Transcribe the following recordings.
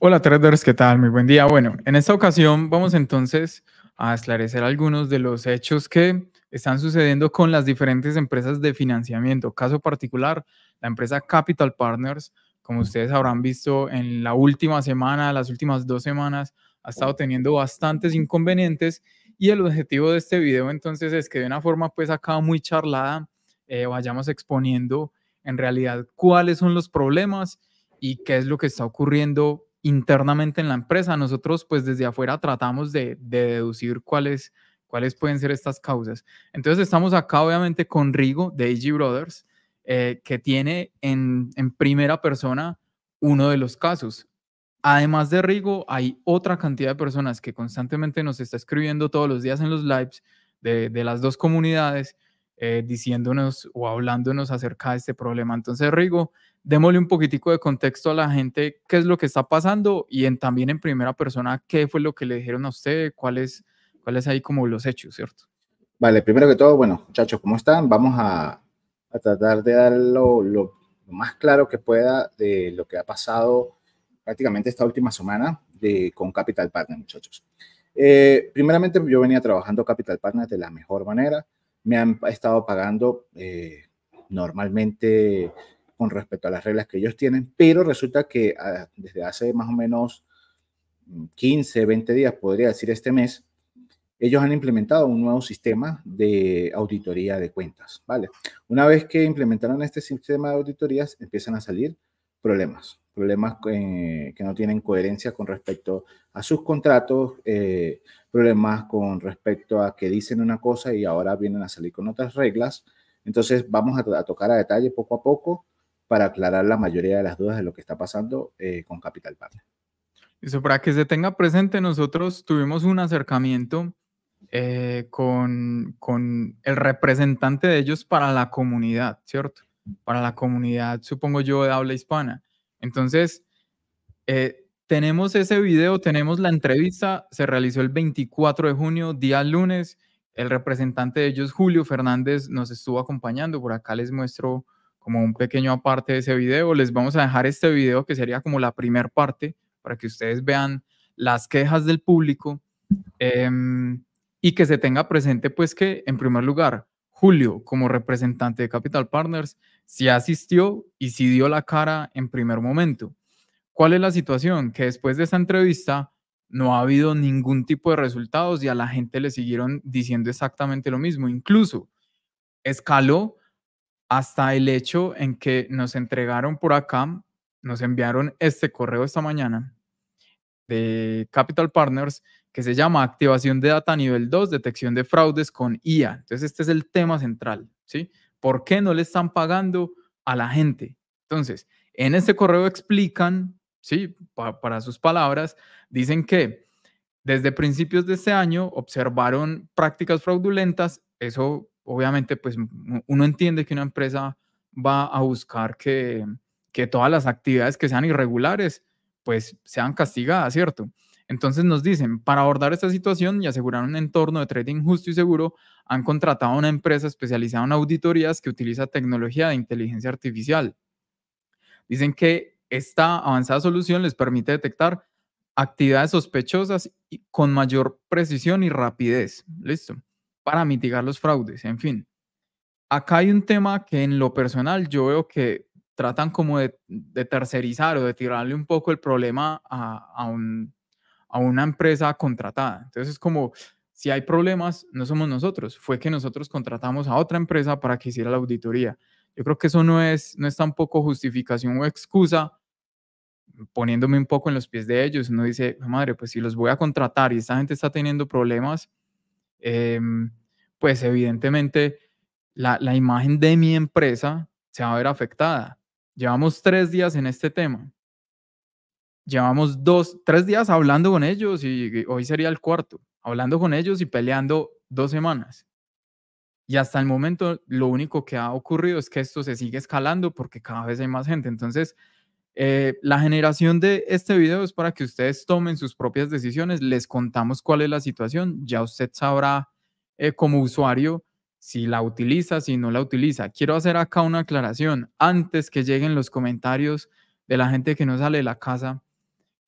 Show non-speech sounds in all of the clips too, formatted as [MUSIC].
Hola traders, ¿qué tal? Muy buen día. Bueno, en esta ocasión vamos entonces a esclarecer algunos de los hechos que están sucediendo con las diferentes empresas de financiamiento. Caso particular, la empresa Capital Partners, como ustedes habrán visto en la última semana, las últimas dos semanas, ha estado teniendo bastantes inconvenientes y el objetivo de este video entonces es que de una forma pues acá muy charlada eh, vayamos exponiendo en realidad cuáles son los problemas y qué es lo que está ocurriendo internamente en la empresa. Nosotros pues desde afuera tratamos de, deducir cuáles, cuáles pueden ser estas causas. Entonces estamos acá obviamente con Rigo de AG Brothers, eh, que tiene en, primera persona uno de los casos. Además de Rigo, hay otra cantidad de personas que constantemente nos está escribiendo todos los días en los lives de las dos comunidades eh, diciéndonos o hablándonos acerca de este problema. Entonces, Rigo, démosle un poquitico de contexto a la gente, qué es lo que está pasando y también en primera persona, qué fue lo que le dijeron a usted, cuáles cuáles ahí como los hechos, ¿cierto? Vale, primero que todo, bueno, muchachos, ¿cómo están? Vamos a, a tratar de dar lo, más claro que pueda de lo que ha pasado prácticamente esta última semana de, con Capital Partners, muchachos. Eh, primeramente, yo venía trabajando Capital Partners de la mejor manera me han estado pagando eh, normalmente con respecto a las reglas que ellos tienen, pero resulta que ah, desde hace más o menos 15, mm, 20 días, podría decir este mes, ellos han implementado un nuevo sistema de auditoría de cuentas, ¿vale? Una vez que implementaron este sistema de auditorías, empiezan a salir problemas problemas eh, que no tienen coherencia con respecto a sus contratos, eh, problemas con respecto a que dicen una cosa y ahora vienen a salir con otras reglas. Entonces vamos a, tocar a detalle poco a poco para aclarar la mayoría de las dudas de lo que está pasando eh, con Capital Partner. Eso para que se tenga presente, nosotros tuvimos un acercamiento con, con el representante de ellos para la comunidad, ¿cierto? Para la comunidad, supongo yo, de habla hispana. Entonces, eh, tenemos ese video, tenemos la entrevista, se realizó el 24 de junio, día lunes. El representante de ellos, Julio Fernández, nos estuvo acompañando. Por acá les muestro como un pequeño aparte de ese video. Les vamos a dejar este video que sería como la primera parte para que ustedes vean las quejas del público em, y que se tenga presente pues que en primer lugar Julio, como representante de Capital Partners, se asistió y sí dio la cara en primer momento. ¿Cuál es la situación? Que después de esta entrevista no ha habido ningún tipo de resultados y a la gente le siguieron diciendo exactamente lo mismo. Incluso escaló hasta el hecho en que nos entregaron por acá, nos enviaron este correo esta mañana de Capital Partners que se llama Activación de Data Nivel 2, Detección de Fraudes con IA. Entonces, este es el tema central, ¿sí? ¿Por qué no le están pagando a la gente? Entonces, en este correo explican, ¿sí? para sus palabras, dicen que desde principios de este año observaron prácticas fraudulentas. Eso, obviamente, pues uno entiende que una empresa va a buscar que, que todas las actividades que sean irregulares, pues sean castigadas, ¿cierto? Entonces nos dicen, para abordar esta situación y asegurar un entorno de trading justo y seguro, han contratado a una empresa especializada en auditorías que utiliza tecnología de inteligencia artificial. Dicen que esta avanzada solución les permite detectar actividades sospechosas con mayor precisión y rapidez, listo, para mitigar los fraudes, en fin. Acá hay un tema que en lo personal yo veo que tratan como de, tercerizar o de tirarle un poco el problema a un a una empresa contratada. Entonces como, si hay problemas, no somos nosotros, fue que nosotros contratamos a otra empresa para que hiciera la auditoría. Yo creo que eso no es, no es tampoco justificación o excusa poniéndome un poco en los pies de ellos. Uno dice, madre, pues si los voy a contratar y esta gente está teniendo problemas, em, pues evidentemente la, la imagen de mi empresa se va a ver afectada. Llevamos tres días en este tema llevamos dos, tres días hablando con ellos y hoy sería el cuarto, hablando con ellos y peleando dos semanas. Y hasta el momento lo único que ha ocurrido es que esto se sigue escalando porque cada vez hay más gente. Entonces, eh, la generación de este video es para que ustedes tomen sus propias decisiones, les contamos cuál es la situación, ya usted sabrá eh, como usuario si la utiliza, si no la utiliza. Quiero hacer acá una aclaración antes que lleguen los comentarios de la gente que no sale de la casa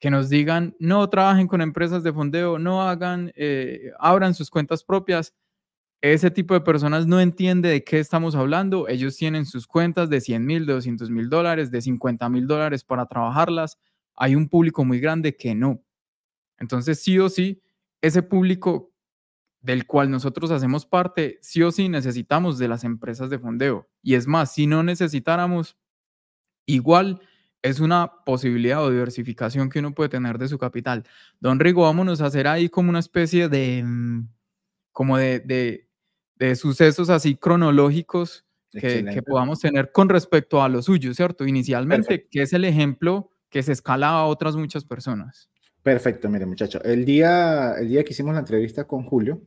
que nos digan, no trabajen con empresas de fondeo, no hagan, eh, abran sus cuentas propias. Ese tipo de personas no entiende de qué estamos hablando. Ellos tienen sus cuentas de 100 mil, de 200 mil dólares, de 50 mil dólares para trabajarlas. Hay un público muy grande que no. Entonces, sí o sí, ese público del cual nosotros hacemos parte, sí o sí necesitamos de las empresas de fondeo. Y es más, si no necesitáramos, igual es una posibilidad o diversificación que uno puede tener de su capital. Don Rigo, vámonos a hacer ahí como una especie de, mm, como de, de, sucesos así cronológicos que, podamos tener con respecto a lo suyo, ¿cierto? Inicialmente, que es el ejemplo que se escala a otras muchas personas. Perfecto, mire muchacho, el día, el día que hicimos la entrevista con Julio,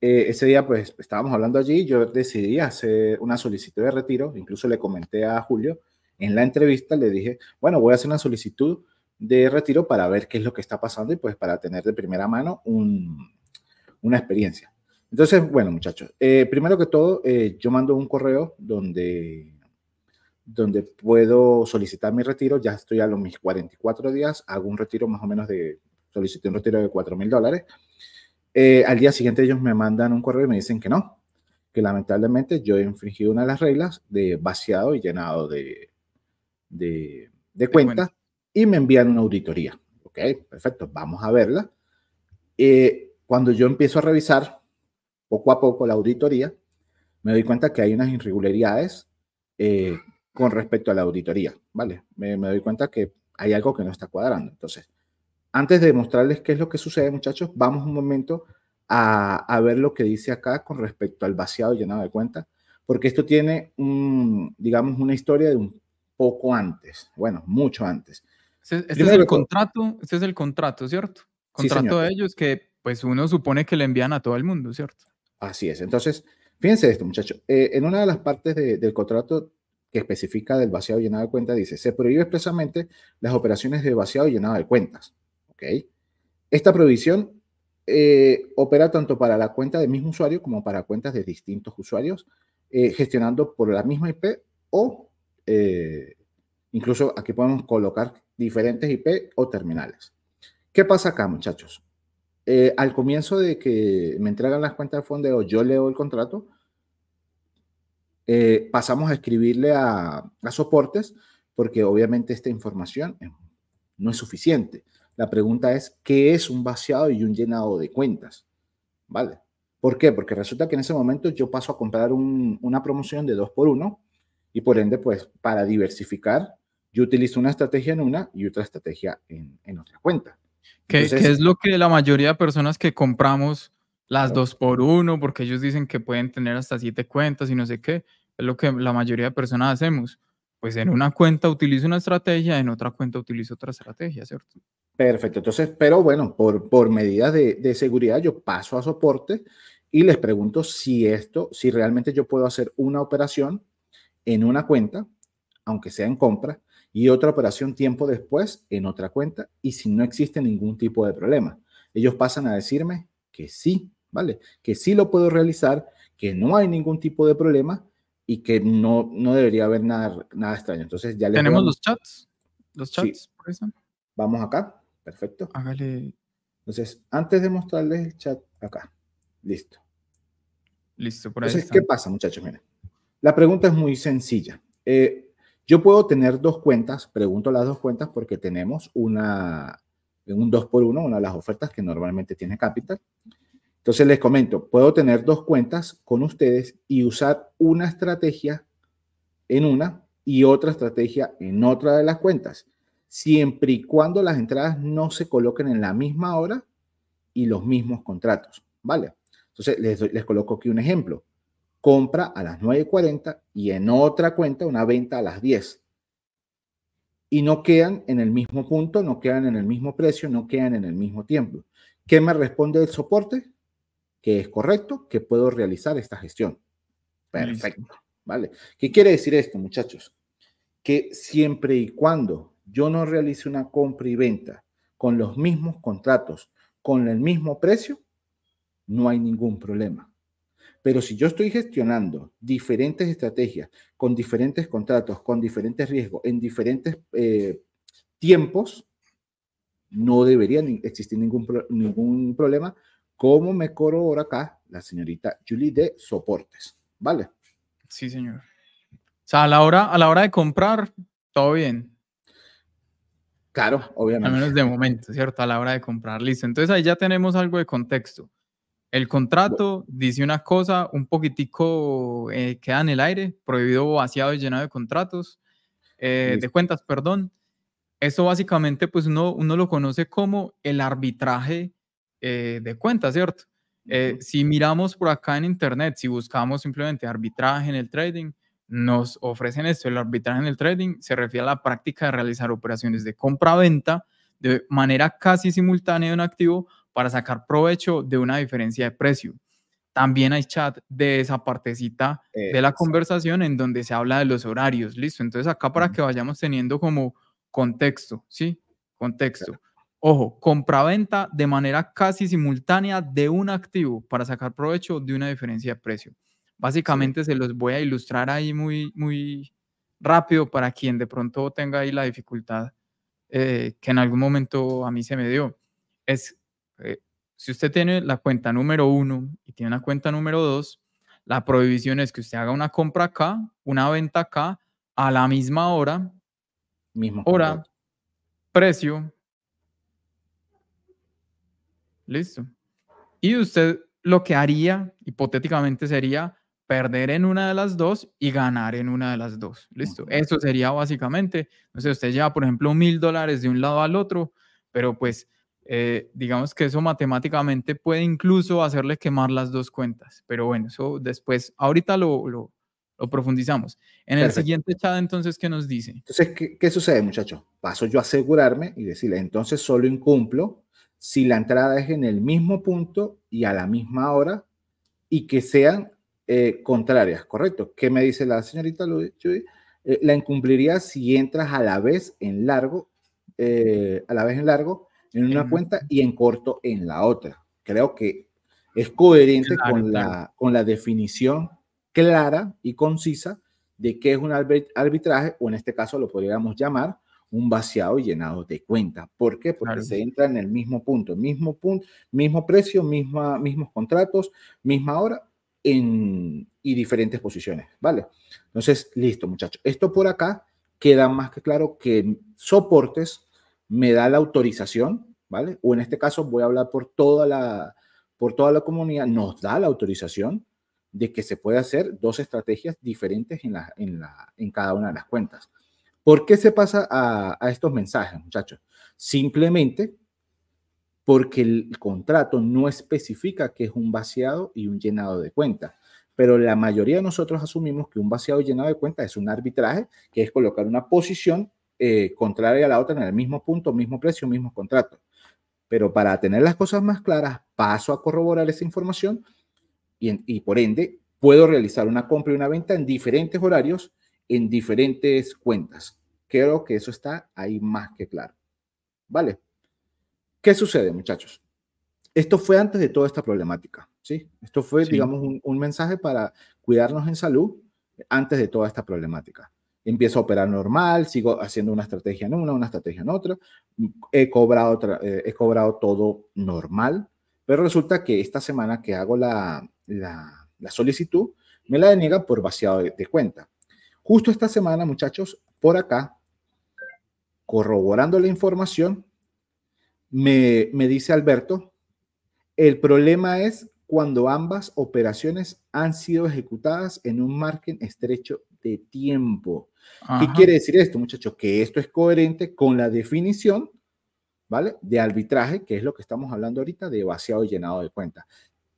eh, ese día pues estábamos hablando allí, yo decidí hacer una solicitud de retiro, incluso le comenté a Julio, en la entrevista le dije, bueno, voy a hacer una solicitud de retiro para ver qué es lo que está pasando y pues para tener de primera mano una experiencia. Entonces, bueno, muchachos, eh, primero que todo, eh, yo mando un correo donde, donde puedo solicitar mi retiro. Ya estoy a los mis 44 días, hago un retiro más o menos de, solicité un retiro de 4 mil dólares. Eh, al día siguiente ellos me mandan un correo y me dicen que no, que lamentablemente yo he infringido una de las reglas de vaciado y llenado de, de, de y me envían una auditoría. Ok, perfecto, vamos a verla. Eh, cuando yo empiezo a revisar poco a poco la auditoría, me doy cuenta que hay unas irregularidades eh, con respecto a la auditoría, ¿vale? Me, doy cuenta que hay algo que no está cuadrando. Entonces, antes de mostrarles qué es lo que sucede, muchachos, vamos un momento a, ver lo que dice acá con respecto al vaciado y llenado de cuenta porque esto tiene, un, digamos, una historia de un poco antes, bueno, mucho antes. Este, es el contrato, este es el contrato, ¿cierto? Contrato de ellos que pues uno supone que le envían a todo el mundo, ¿cierto? Así es. Entonces, fíjense esto, muchachos. Eh, en una de las partes del contrato que especifica del vaciado y llenado de cuentas dice, se prohíbe expresamente las operaciones de vaciado y llenado de cuentas. ¿Ok? Esta prohibición eh, opera tanto para la cuenta del mismo usuario como para cuentas de distintos usuarios, eh, gestionando por la misma IP o eh, incluso aquí podemos colocar diferentes IP o terminales. ¿Qué pasa acá, muchachos? Eh, al comienzo de que me entregan las cuentas de fondeo, yo leo el contrato, eh, pasamos a escribirle a, soportes, porque obviamente esta información no es suficiente. La pregunta es, ¿qué es un vaciado y un llenado de cuentas? ¿Vale? ¿Por qué? Porque resulta que en ese momento yo paso a comprar una promoción de 2 por 1 y por ende, pues para diversificar, yo utilizo una estrategia en una y otra estrategia en, otra cuenta. Que, es lo que la mayoría de personas que compramos las dos por uno, porque ellos dicen que pueden tener hasta siete cuentas y no sé qué, es lo que la mayoría de personas hacemos. Pues en una cuenta utilizo una estrategia, en otra cuenta utilizo otra estrategia, ¿cierto? Perfecto, entonces, pero bueno, por, por medidas de, de, seguridad yo paso a soporte y les pregunto si esto, si realmente yo puedo hacer una operación en una cuenta, aunque sea en compra, y otra operación tiempo después en otra cuenta y si no existe ningún tipo de problema. Ellos pasan a decirme que sí, ¿vale? Que sí lo puedo realizar, que no hay ningún tipo de problema y que no, no debería haber nada, nada extraño. Entonces ya les ¿Tenemos los chats? ¿Los chats? Por eso? Vamos acá. Perfecto. Hágale. Entonces, antes de mostrarles el chat acá. Listo. Listo, por ahí Entonces, ¿qué pasa, muchachos? Miren. La pregunta es muy sencilla. Eh, yo puedo tener dos cuentas, pregunto las dos cuentas porque tenemos una, un 2 por 1 una de las ofertas que normalmente tiene Capital. Entonces les comento, puedo tener dos cuentas con ustedes y usar una estrategia en una y otra estrategia en otra de las cuentas, siempre y cuando las entradas no se coloquen en la misma hora y los mismos contratos, ¿vale? Entonces les coloco aquí un ejemplo compra a las 9.40 y en otra cuenta una venta a las 10. Y no quedan en el mismo punto, no quedan en el mismo precio, no quedan en el mismo tiempo. ¿Qué me responde el soporte? Que es correcto, que puedo realizar esta gestión. Perfecto. ¿Vale? ¿Qué quiere decir esto, muchachos? Que siempre y cuando yo no realice una compra y venta con los mismos contratos, con el mismo precio, no hay ningún problema. Pero si yo estoy gestionando diferentes estrategias, con diferentes contratos, con diferentes riesgos, en diferentes eh, tiempos, no debería existir ningún, ningún problema, cómo me ahora acá la señorita Julie de soportes. ¿Vale? Sí, señor. O sea, a la hora, a la hora de comprar, todo bien. Claro, obviamente. Al menos de momento, ¿cierto? A la hora de comprar, listo. Entonces ahí ya tenemos algo de contexto. El contrato dice una cosa, un poquitico eh, queda en el aire, prohibido vaciado y llenado de contratos, eh, de cuentas, perdón. Eso básicamente, pues uno, uno lo conoce como el arbitraje eh, de cuentas, ¿cierto? Si miramos por acá en Internet, si buscamos simplemente arbitraje en el trading, nos ofrecen esto. El arbitraje en el trading se refiere a la práctica de realizar operaciones de compra-venta de manera casi simultánea de un activo para sacar provecho de una diferencia de precio. También hay chat de esa partecita de la conversación en donde se habla de los horarios, listo. Entonces acá para que vayamos teniendo como contexto, ¿sí? Contexto. Ojo, Ojo, compraventa de manera casi simultánea de un activo para sacar provecho de una diferencia de precio. Básicamente se los voy a ilustrar ahí muy, muy rápido para quien de pronto tenga ahí la dificultad eh, que en algún momento a mí se me dio. Es eh, si usted tiene la cuenta número uno y tiene una cuenta número dos, la prohibición es que usted haga una compra acá, una venta acá, a la misma hora, mismo hora, precio. Listo. Y usted lo que haría hipotéticamente sería perder en una de las dos y ganar en una de las dos. Listo. Eso sería básicamente, no sé, usted lleva, por ejemplo, mil dólares de un lado al otro, pero pues eh, digamos que eso matemáticamente puede incluso hacerle quemar las dos cuentas. Pero bueno, eso después, ahorita lo, lo, profundizamos. En el siguiente chat, entonces, ¿qué nos dice? Entonces, ¿qué, qué sucede, muchachos? Paso yo a asegurarme y decirle, entonces solo incumplo si la entrada es en el mismo punto y a la misma hora y que sean eh, contrarias, ¿correcto? ¿Qué me dice la señorita eh, la incumpliría si entras a la vez en largo, a la vez en largo en una cuenta y en corto en la otra. Creo que es coherente con, La, con la definición clara y concisa de qué es un arbitraje, o en este caso lo podríamos llamar un vaciado y llenado de cuenta ¿Por qué? Porque se entra en el mismo punto, mismo punto, mismo precio, misma, mismos contratos, misma hora en, y diferentes posiciones, ¿vale? Entonces, listo, muchachos. Esto por acá queda más que claro que soportes me da la autorización, ¿vale? O en este caso voy a hablar por toda la, por toda la comunidad, nos da la autorización de que se puede hacer dos estrategias diferentes en, la, en, la, en cada una de las cuentas. ¿Por qué se pasa a, a estos mensajes, muchachos? Simplemente porque el contrato no especifica que es un vaciado y un llenado de cuenta, Pero la mayoría de nosotros asumimos que un vaciado y llenado de cuenta es un arbitraje, que es colocar una posición eh, contraria a la otra en el mismo punto, mismo precio, mismo contrato. Pero para tener las cosas más claras, paso a corroborar esa información y, y por ende puedo realizar una compra y una venta en diferentes horarios, en diferentes cuentas. Creo que eso está ahí más que claro. ¿Vale? ¿Qué sucede, muchachos? Esto fue antes de toda esta problemática, ¿sí? Esto fue, digamos, un mensaje para cuidarnos en salud antes de toda esta problemática empiezo a operar normal, sigo haciendo una estrategia en una, una estrategia en otra, he cobrado, eh, he cobrado todo normal, pero resulta que esta semana que hago la, solicitud, me la deniega por vaciado de, cuenta. Justo esta semana, muchachos, por acá, corroborando la información, me, me, dice Alberto, el problema es cuando ambas operaciones han sido ejecutadas en un margen estrecho tiempo. ¿Qué quiere decir esto, muchachos? Que esto es coherente con la definición, ¿vale? De arbitraje, que es lo que estamos hablando ahorita, de vaciado y llenado de cuentas.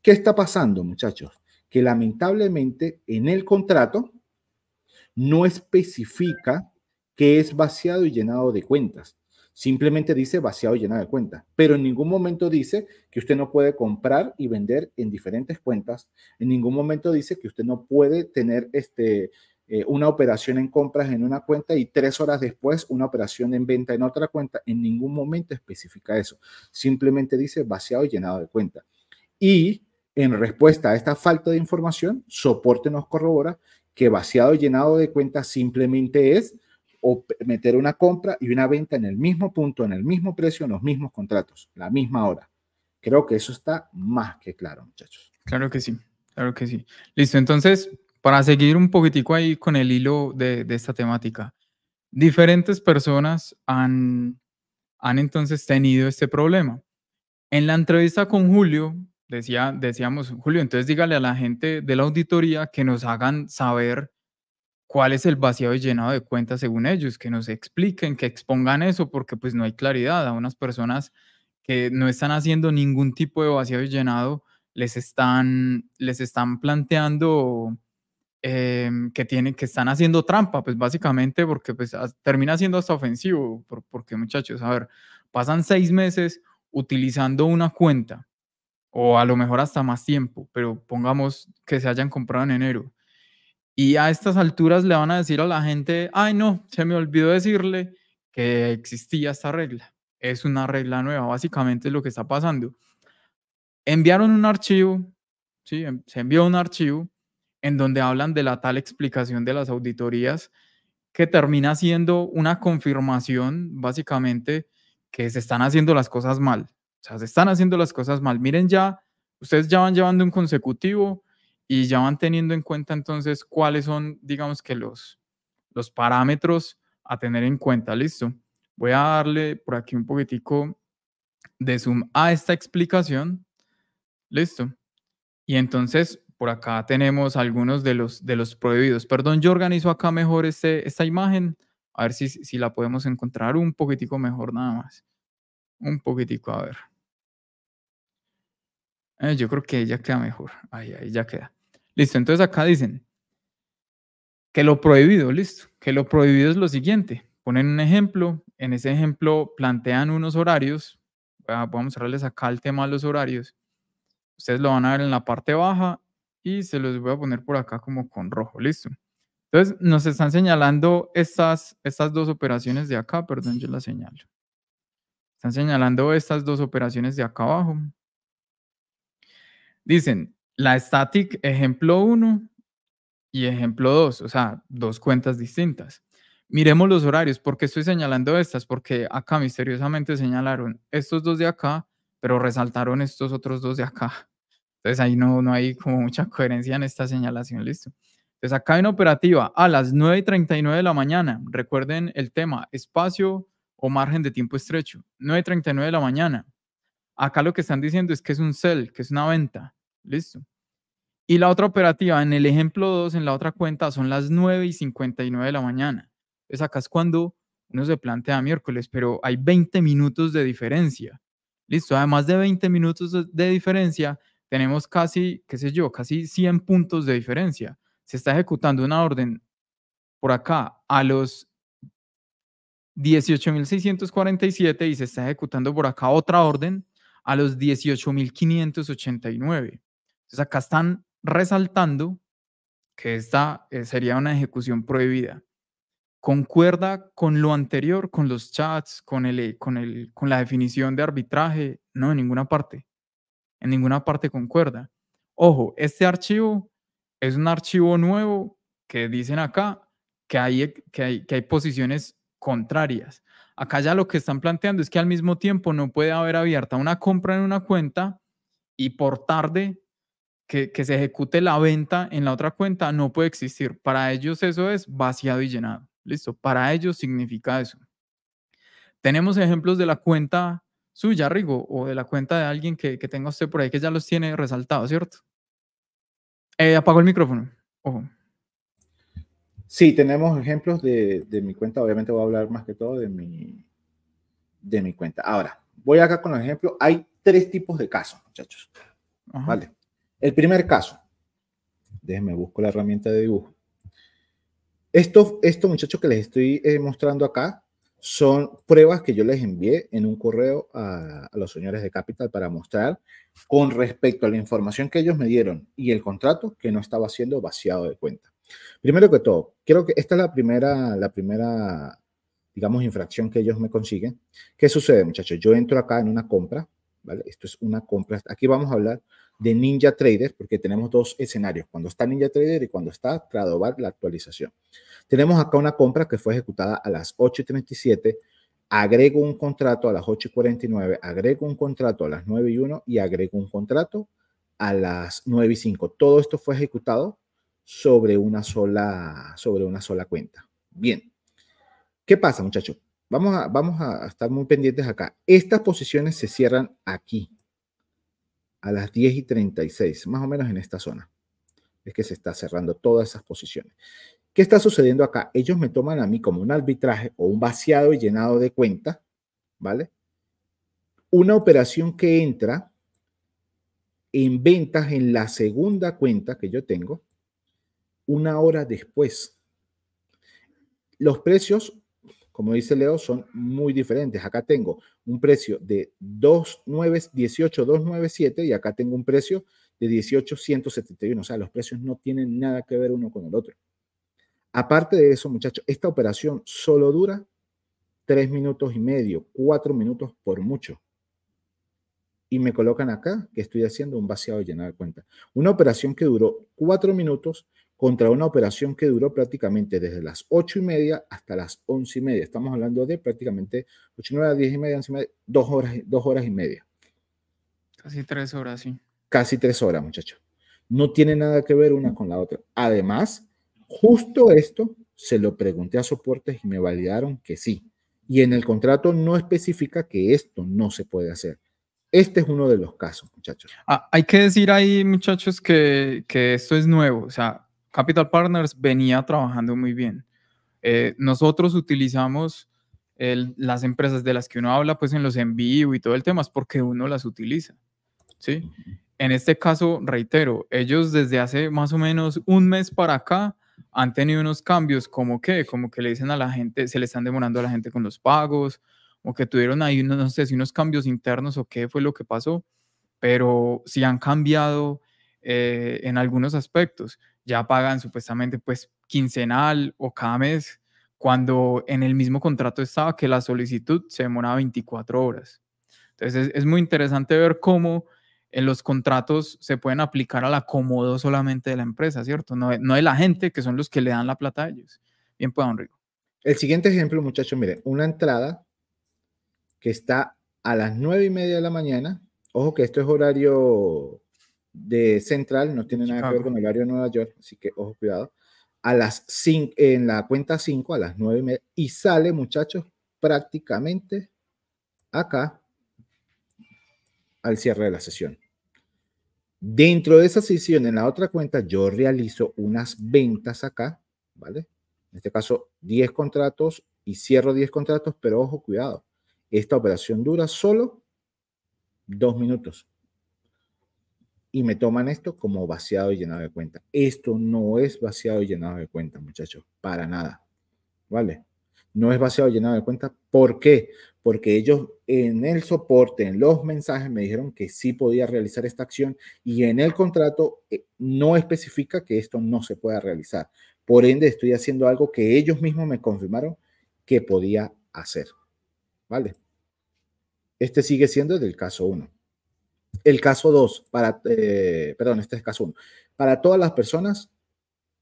¿Qué está pasando, muchachos? Que lamentablemente en el contrato no especifica que es vaciado y llenado de cuentas. Simplemente dice vaciado y llenado de cuentas, pero en ningún momento dice que usted no puede comprar y vender en diferentes cuentas. En ningún momento dice que usted no puede tener este eh, una operación en compras en una cuenta y tres horas después una operación en venta en otra cuenta. En ningún momento especifica eso. Simplemente dice vaciado y llenado de cuenta. Y en respuesta a esta falta de información, soporte nos corrobora que vaciado y llenado de cuenta simplemente es meter una compra y una venta en el mismo punto, en el mismo precio, en los mismos contratos, la misma hora. Creo que eso está más que claro, muchachos. Claro que sí, claro que sí. Listo, entonces para seguir un poquitico ahí con el hilo de, esta temática, diferentes personas han, han entonces tenido este problema. En la entrevista con Julio, decía, decíamos, Julio, entonces dígale a la gente de la auditoría que nos hagan saber cuál es el vaciado y llenado de cuentas según ellos, que nos expliquen, que expongan eso, porque pues no hay claridad. A unas personas que no están haciendo ningún tipo de vaciado y llenado, les están, les están planteando Em, que, tienen, que están haciendo trampa, pues básicamente porque pues, termina siendo hasta ofensivo, porque muchachos, a ver, pasan seis meses utilizando una cuenta, o a lo mejor hasta más tiempo, pero pongamos que se hayan comprado en enero. Y a estas alturas le van a decir a la gente, ay no, se me olvidó decirle que existía esta regla. Es una regla nueva, básicamente es lo que está pasando. Enviaron un archivo, ¿sí? Em, se envió un archivo, en donde hablan de la tal explicación de las auditorías que termina siendo una confirmación, básicamente, que se están haciendo las cosas mal. O sea, se están haciendo las cosas mal. Miren ya, ustedes ya van llevando un consecutivo y ya van teniendo en cuenta entonces cuáles son, digamos que los, los parámetros a tener en cuenta. Listo. Voy a darle por aquí un poquitico de zoom a esta explicación. Listo. Y entonces por acá tenemos algunos de los, de los prohibidos. Perdón, yo organizo acá mejor este, esta imagen. A ver si, la podemos encontrar un poquitico mejor nada más. Un poquitico, a ver. Eh, yo creo que ya queda mejor. Ahí, ahí ya queda. Listo, entonces acá dicen que lo prohibido, listo. Que lo prohibido es lo siguiente. Ponen un ejemplo. En ese ejemplo plantean unos horarios. Voy a mostrarles acá el tema de los horarios. Ustedes lo van a ver en la parte baja y se los voy a poner por acá como con rojo, listo. Entonces nos están señalando estas, estas dos operaciones de acá, perdón, yo las señalo. Están señalando estas dos operaciones de acá abajo. Dicen, la static ejemplo 1 y ejemplo 2, o sea, dos cuentas distintas. Miremos los horarios, ¿por qué estoy señalando estas? Porque acá misteriosamente señalaron estos dos de acá, pero resaltaron estos otros dos de acá. Entonces ahí no, no hay como mucha [LAUGHS] coherencia en esta señalación, listo. Entonces acá en operativa a las 9 y 39 de la mañana. Recuerden el tema, espacio o margen de tiempo estrecho. 9 39 de la mañana. Acá lo que están diciendo es que es un sell, que es una venta. Listo. Y la otra operativa, en el ejemplo 2, en la otra cuenta, son las 9 y 59 de la mañana. Entonces acá es cuando uno se plantea miércoles, pero hay 20 minutos de diferencia. Listo, además de 20 minutos de diferencia, tenemos casi, qué sé yo, casi 100 puntos de diferencia. Se está ejecutando una orden por acá a los 18.647 y se está ejecutando por acá otra orden a los 18.589. Entonces acá están resaltando que esta eh, sería una ejecución prohibida. ¿Concuerda con lo anterior, con los chats, con, el, con, el, con la definición de arbitraje? No, en ninguna parte en ninguna parte concuerda. Ojo, este archivo es un archivo nuevo que dicen acá que hay, que hay, que hay posiciones contrarias. Acá ya lo que están planteando es que al mismo tiempo no puede haber abierta una compra en una cuenta y por tarde que, que, se ejecute la venta en la otra cuenta no puede existir. Para ellos eso es vaciado y llenado. Listo, para ellos significa eso. Tenemos ejemplos de la cuenta suya, Rigo, o de la cuenta de alguien que, que tenga usted por ahí que ya los tiene resaltados, ¿cierto? Eh, Apago el micrófono. Sí, tenemos ejemplos de, mi cuenta. Obviamente voy a hablar más que todo de mi, de mi cuenta. Ahora, voy acá con el ejemplo. Hay tres tipos de casos, muchachos. Vale. El primer caso. Déjenme busco la herramienta de dibujo. Esto, esto muchachos, que les estoy eh, mostrando acá son pruebas que yo les envié en un correo a, los señores de Capital para mostrar con respecto a la información que ellos me dieron y el contrato que no estaba siendo vaciado de cuenta. Primero que todo, creo que esta es la primera, la primera, digamos, infracción que ellos me consiguen. ¿Qué sucede, muchachos? Yo entro acá en una compra, ¿vale? Esto es una compra. Aquí vamos a hablar de Ninja Trader, porque tenemos dos escenarios, cuando está Ninja Trader y cuando está Tradobar la actualización. Tenemos acá una compra que fue ejecutada a las 8.37, agrego un contrato a las 8.49, agrego un contrato a las 9.01 y, y agrego un contrato a las 9.05. Todo esto fue ejecutado sobre una sola, sobre una sola cuenta. Bien. ¿Qué pasa, muchachos? Vamos a, vamos a estar muy pendientes acá. Estas posiciones se cierran aquí, a las 10 y 36, más o menos en esta zona. Es que se está cerrando todas esas posiciones. ¿Qué está sucediendo acá? Ellos me toman a mí como un arbitraje o un vaciado y llenado de cuenta, ¿vale? Una operación que entra en ventas en la segunda cuenta que yo tengo una hora después. Los precios, como dice Leo, son muy diferentes. Acá tengo un precio de 18.297 y acá tengo un precio de 18.171. O sea, los precios no tienen nada que ver uno con el otro. Aparte de eso, muchachos, esta operación solo dura 3 minutos y medio, 4 minutos por mucho. Y me colocan acá que estoy haciendo un vaciado de llenar de cuenta. Una operación que duró 4 minutos contra una operación que duró prácticamente desde las ocho y media hasta las once y media. Estamos hablando de prácticamente ocho y media, diez y media, dos horas, dos horas y media. Casi tres horas, sí. Casi tres horas, muchachos. No tiene nada que ver una con la otra. Además, justo esto se lo pregunté a soportes y me validaron que sí. Y en el contrato no especifica que esto no se puede hacer. Este es uno de los casos, muchachos. Ah, hay que decir ahí, muchachos, que, que esto es nuevo. O sea, Capital Partners venía trabajando muy bien. Eh, nosotros utilizamos las empresas de las que uno habla, pues en los envíos y todo el tema, es porque uno las utiliza. ¿sí? En este caso, reitero, ellos desde hace más o menos un mes para acá han tenido unos cambios como que, como que le dicen a la gente, se le están demorando a la gente con los pagos, o que tuvieron ahí, no, sé si unos cambios internos o qué fue lo que pasó, pero sí han cambiado eh, en algunos aspectos ya pagan supuestamente pues quincenal o cada mes, cuando en el mismo contrato estaba que la solicitud se demoraba 24 horas. Entonces es, muy interesante ver cómo en los contratos se pueden aplicar al acomodo solamente de la empresa, ¿cierto? No, no de la gente, que son los que le dan la plata a ellos. Bien, pues, don Rigo. El siguiente ejemplo, muchachos, mire, una entrada que está a las nueve y media de la mañana. Ojo que esto es horario de Central, no tiene nada que ver con el horario de Nueva York, así que ojo, cuidado. A las 5, en la cuenta 5, a las 9 y media, y sale, muchachos, prácticamente acá al cierre de la sesión. Dentro de esa sesión, en la otra cuenta, yo realizo unas ventas acá, ¿vale? En este caso, 10 contratos y cierro 10 contratos, pero ojo, cuidado. Esta operación dura solo dos minutos y me toman esto como vaciado y llenado de cuenta. Esto no es vaciado y llenado de cuenta, muchachos, para nada. ¿Vale? No es vaciado y llenado de cuenta. ¿Por qué? Porque ellos en el soporte, en los mensajes, me dijeron que sí podía realizar esta acción y en el contrato eh, no especifica que esto no se pueda realizar. Por ende, estoy haciendo algo que ellos mismos me confirmaron que podía hacer. ¿Vale? Este sigue siendo del caso 1. El caso 2, para, eh, perdón, este es caso 1. Para todas las personas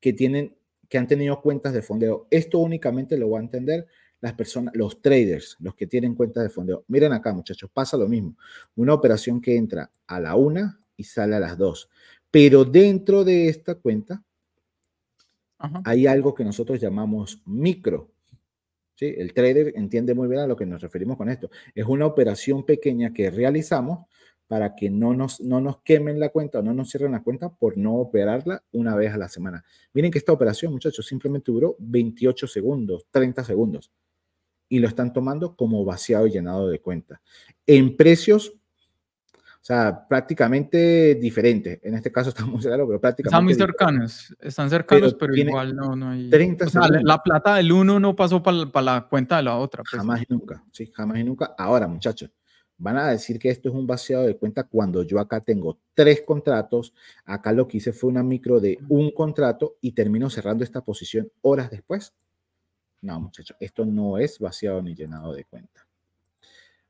que, tienen, que han tenido cuentas de fondeo, esto únicamente lo va a entender las personas, los traders, los que tienen cuentas de fondeo. Miren acá, muchachos, pasa lo mismo. Una operación que entra a la una y sale a las dos. Pero dentro de esta cuenta hay algo que nosotros llamamos micro. ¿sí? El trader entiende muy bien a lo que nos referimos con esto. Es una operación pequeña que realizamos para que no nos, no nos quemen la cuenta, o no nos cierren la cuenta por no operarla una vez a la semana. Miren que esta operación, muchachos, simplemente duró 28 segundos, 30 segundos. Y lo están tomando como vaciado y llenado de cuenta. En precios, o sea, prácticamente diferentes. En este caso [LAUGHS] estamos muy cercanos, pero prácticamente. Están muy cercanos, están cercanos, pero, igual no, hay. 30 la, plata del uno no pasó para la cuenta de la otra. Pues, jamás y nunca, sí, jamás y nunca. Ahora, muchachos, van a decir que esto es un vaciado de cuenta cuando yo acá tengo tres contratos, acá lo que hice fue una micro de un contrato y termino cerrando esta posición horas después. No, muchachos, esto no es vaciado ni llenado de cuenta.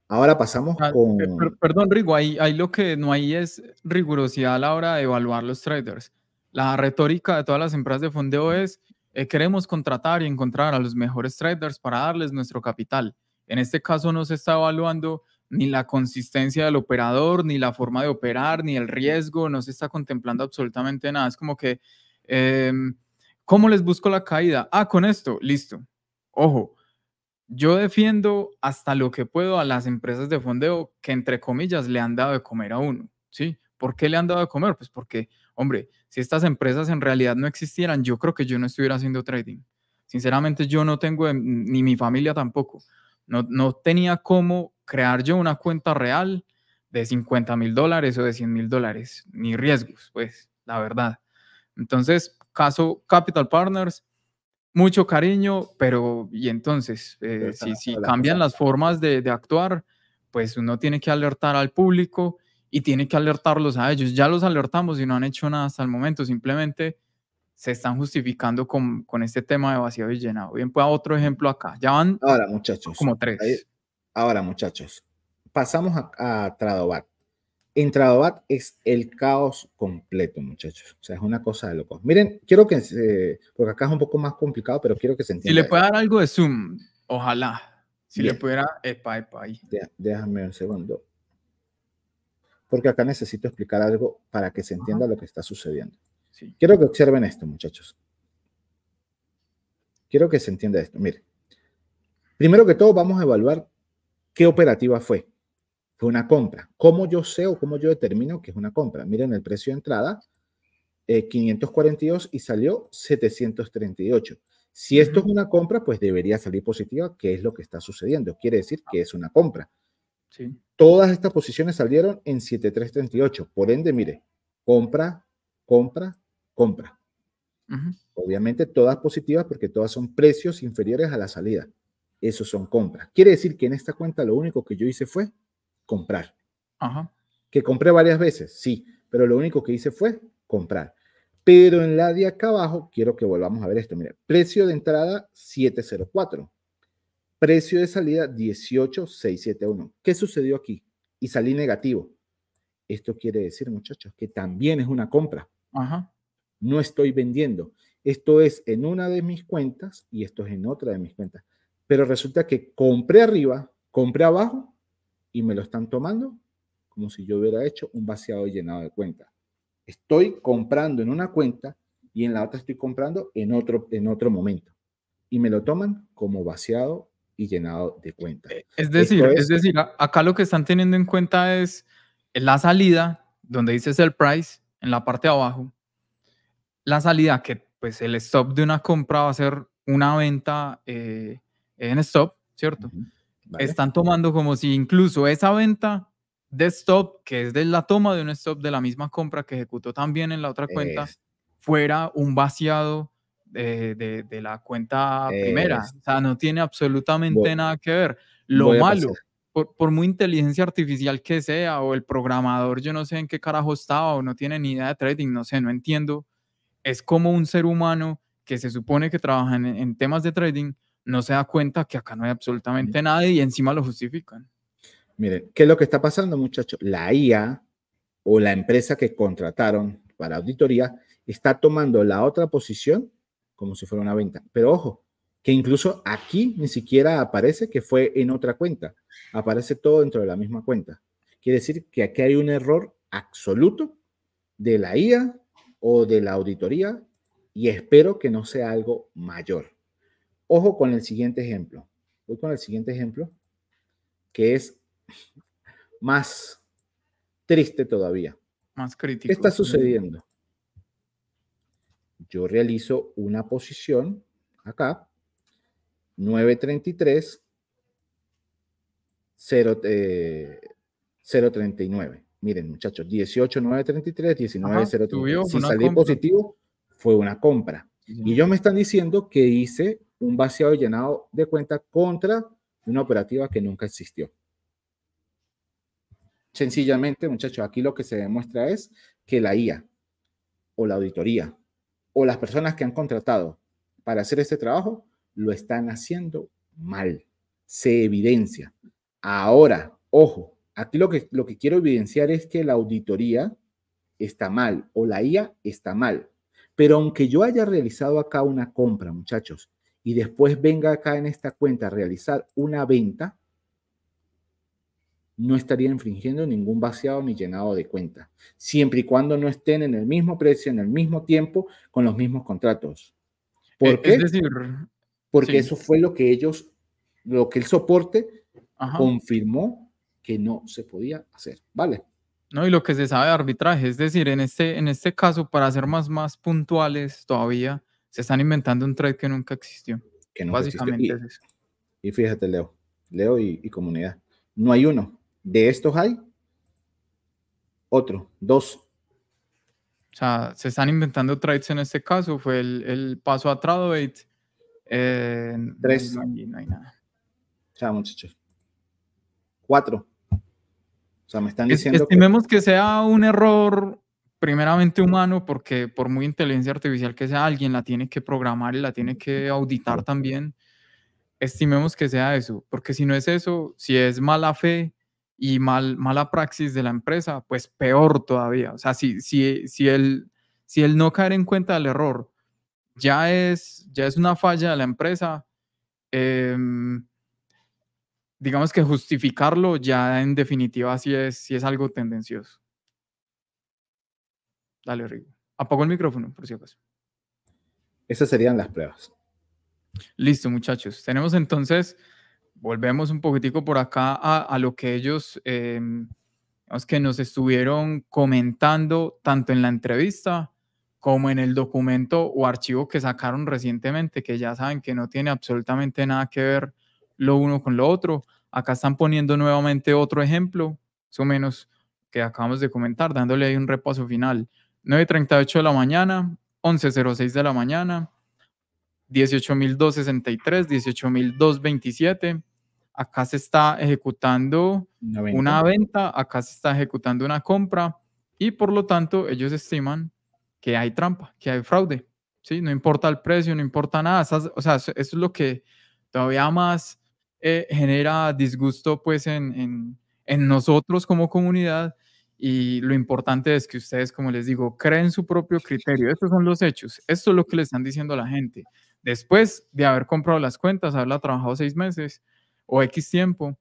Ahora pasamos ah, con... Eh, perdón, Rigo, ahí, lo que no hay es rigurosidad a la hora de evaluar los traders. La retórica de todas las empresas de fondeo es, eh, queremos contratar y encontrar a los mejores traders para darles nuestro capital. En este caso no se está evaluando ni la consistencia del operador, ni la forma de operar, ni el riesgo, no se está contemplando absolutamente nada. Es como que, em, ¿cómo les busco la caída? Ah, con esto, listo. Ojo, yo defiendo hasta lo que puedo a las empresas de fondeo que, entre comillas, le han dado de comer a uno, ¿sí? ¿Por qué le han dado de comer? Pues porque, hombre, si estas empresas en realidad no existieran, yo creo que yo no estuviera haciendo trading. Sinceramente, yo no tengo, em, ni mi familia tampoco, no, no tenía cómo crear yo una cuenta real de 50 mil dólares o de 100 mil dólares, ni riesgos, pues, la verdad. Entonces, caso Capital Partners, mucho cariño, pero y entonces, eh, si, cambian las formas de, actuar, pues uno tiene que alertar al público y tiene que alertarlos a ellos. Ya los alertamos y no han hecho nada hasta el momento, simplemente se están justificando con, este tema de vacío y llenado. Bien, pues otro ejemplo acá. Ya van como tres. Ahora, muchachos, pasamos a, a Tradobat. En Tradobat es el caos completo, muchachos. O sea, es una cosa de locos. Miren, quiero que, porque acá es un poco más complicado, pero quiero que se entienda. Si le puede dar algo de Zoom, ojalá. Si le pudiera, epa, Déjame un segundo. Porque acá necesito explicar algo para que se entienda lo que está sucediendo. Quiero que observen esto, muchachos. Quiero que se entienda esto. Miren, primero que todo vamos a evaluar ¿Qué operativa fue? Fue una compra. ¿Cómo yo sé o cómo yo determino que es una compra? Miren el precio de entrada, 542 eh, y salió 738. Si esto es una compra, pues debería salir positiva, que es lo que está sucediendo. Quiere decir que es una compra. Sí. Todas estas posiciones salieron en 7338. Por ende, mire, compra, compra, compra. Obviamente todas positivas porque todas son precios inferiores a la salida esos son compras. Quiere decir que en esta cuenta lo único que yo hice fue comprar. Ajá. Que compré varias veces, sí, pero lo único que hice fue comprar. Pero en la de acá abajo, quiero que volvamos a ver esto. Mira, precio de entrada 704. Precio de salida 18671. ¿Qué sucedió aquí? Y salí negativo. Esto quiere decir, muchachos, que también es una compra. Ajá. No estoy vendiendo. Esto es en una de mis cuentas y esto es en otra de mis cuentas pero resulta que compré arriba, compré abajo y me lo están tomando como si yo hubiera hecho un vaciado y llenado de cuenta. Estoy comprando en una cuenta y en la otra estoy comprando en otro, en otro momento. Y me lo toman como vaciado y llenado de cuenta. Eh, es decir, es, decir, acá lo que están teniendo en cuenta es eh, la salida, donde dice el price, en la parte de abajo. La salida, que pues el stop de una compra va a ser una venta eh, en stop, ¿cierto? Están tomando como si incluso esa venta de stop, que es de la toma de un stop de la misma compra que ejecutó también en la otra cuenta, fuera un vaciado de, la cuenta primera. O sea, no tiene absolutamente nada que ver. Lo malo, por, muy inteligencia artificial que sea, o el programador, yo no sé en qué carajo estaba, o no tiene ni idea de trading, no sé, no entiendo. Es como un ser humano que se supone que trabaja en temas de trading no se da cuenta que acá no hay absolutamente nada y encima lo justifican. Miren, ¿qué es lo que está pasando, muchachos? La IA o la empresa que contrataron para auditoría está tomando la otra posición como si fuera una venta. Pero ojo, que incluso aquí ni siquiera aparece que fue en otra cuenta. Aparece todo dentro de la misma cuenta. Quiere decir que aquí hay un error absoluto de la IA o de la auditoría y espero que no sea algo mayor. Ojo con el siguiente ejemplo. Voy con el siguiente ejemplo, que es más triste todavía. Más crítico. ¿Qué está sucediendo? Yo realizo una posición acá, 933, 0, 039. Miren, muchachos, 18,933, 19.0.3 Si salí positivo, fue una compra. Y ellos me están diciendo que hice un vaciado y llenado de cuenta contra una operativa que nunca existió. Sencillamente, muchachos, aquí lo que se demuestra es que la IA o la auditoría o las personas que han contratado para hacer este trabajo lo están haciendo mal. Se evidencia. Ahora, ojo, aquí lo que, lo que quiero evidenciar es que la auditoría está mal o la IA está mal. Pero aunque yo haya realizado acá una compra, muchachos, y después venga acá en esta cuenta a realizar una venta, no estaría infringiendo ningún vaciado ni llenado de cuenta, siempre y cuando no estén en el mismo precio, en el mismo tiempo, con los mismos contratos. ¿Por eh, qué? porque eso fue lo que ellos, lo que el soporte confirmó que no se podía hacer. ¿Vale? No, y lo que se sabe de arbitraje, es decir, en este, en este caso, para ser más, más puntuales todavía, se están inventando un trade que nunca existió. Básicamente Y, es eso. Y fíjate, Leo, Leo y, comunidad, no hay uno. De estos hay otro, dos. O sea, se están inventando trades en este caso. Fue el, paso a Tradovate. Eh, Tres. No hay, nada. muchachos. Cuatro. O sea, me están diciendo. Estimemos que, sea un error primeramente humano, porque por muy inteligencia artificial que sea, alguien la tiene que programar y la tiene que auditar también. Estimemos que sea eso, porque si no es eso, si es mala fe y mal, mala praxis de la empresa, pues peor todavía. O sea, si, si, si, el, si el no caer en cuenta del error ya es, ya es una falla de la empresa, eh, digamos que justificarlo ya en definitiva si es, es algo tendencioso. Dale, Rigo. apago el micrófono, por si acaso. Esas serían las pruebas. Listo, muchachos. Tenemos entonces, volvemos un poquitico por acá a, lo que ellos, eh, que nos estuvieron comentando tanto en la entrevista como en el documento o archivo que sacaron recientemente, que ya saben que no tiene absolutamente nada que ver lo uno con lo otro. Acá están poniendo nuevamente otro ejemplo, eso menos que acabamos de comentar, dándole ahí un repaso final. 9.38 de la mañana, 11.06 de la mañana, 18.263, 18.227. Acá se está ejecutando una venta. acá se está ejecutando una compra y por lo tanto ellos estiman que hay trampa, que hay fraude. ¿sí? No importa el precio, no importa nada. o sea, eso es lo que todavía más eh, genera disgusto pues en, nosotros como comunidad y lo importante es que ustedes, como les digo, creen su propio criterio. Estos son los hechos, esto es lo que le están diciendo a la gente. Después de haber comprado las cuentas, haberla trabajado seis meses o X tiempo,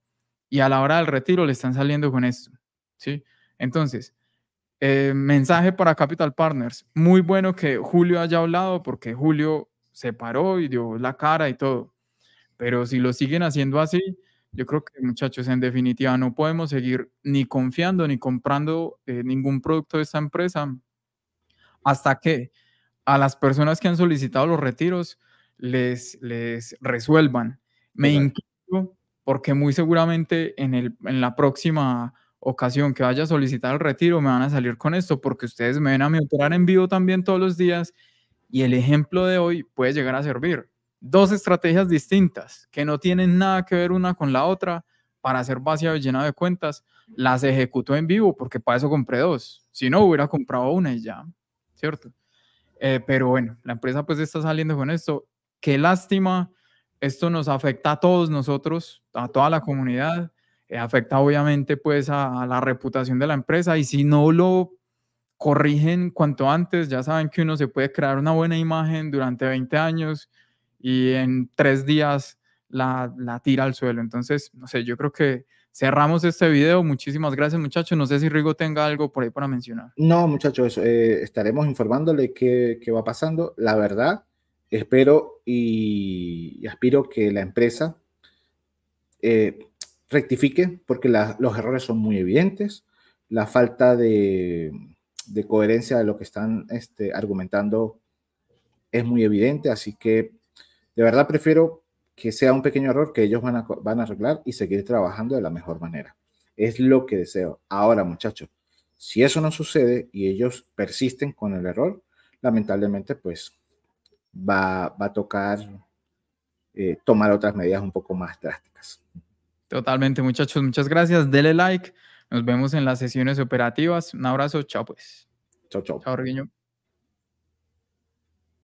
y a la hora del retiro le están saliendo con esto. ¿sí? Entonces, eh, mensaje para Capital Partners. Muy bueno que Julio haya hablado porque Julio se paró y dio la cara y todo. Pero si lo siguen haciendo así, yo creo que muchachos, en definitiva, no podemos seguir ni confiando ni comprando eh, ningún producto de esta empresa hasta que a las personas que han solicitado los retiros les, les resuelvan. Me incluyo porque muy seguramente en, en la próxima ocasión que vaya a solicitar el retiro me van a salir con esto porque ustedes me ven a mi operar en vivo también todos los días y el ejemplo de hoy puede llegar a servir dos estrategias distintas que no tienen nada que ver una con la otra para hacer vaciado y llenado de cuentas, las ejecutó en vivo porque para eso compré dos. Si no, hubiera comprado una y ya, ¿cierto? Eh, pero bueno, la empresa pues está saliendo con esto. Qué lástima, esto nos afecta a todos nosotros, a toda la comunidad, eh, afecta obviamente pues a, a la reputación de la empresa y si no lo corrigen cuanto antes, ya saben que uno se puede crear una buena imagen durante 20 años, y en tres días la, tira al suelo. Entonces, no sé, yo creo que cerramos este video. Muchísimas gracias, muchachos. No sé si Rigo tenga algo por ahí para mencionar. No, muchachos, eh, estaremos informándole qué, va pasando. La verdad, espero y, aspiro que la empresa eh, rectifique, porque los errores son muy evidentes. La falta de, coherencia de lo que están este, argumentando es muy evidente, así que de verdad prefiero que sea un pequeño error que ellos van a, arreglar y seguir trabajando de la mejor manera. Es lo que deseo. Ahora, muchachos, si eso no sucede y ellos persisten con el error, lamentablemente, pues va, a tocar eh, tomar otras medidas un poco más drásticas. Totalmente, muchachos. Muchas gracias. Dele like. Nos vemos en las sesiones operativas. Un abrazo. Chao, pues. Chao, chao. Chao,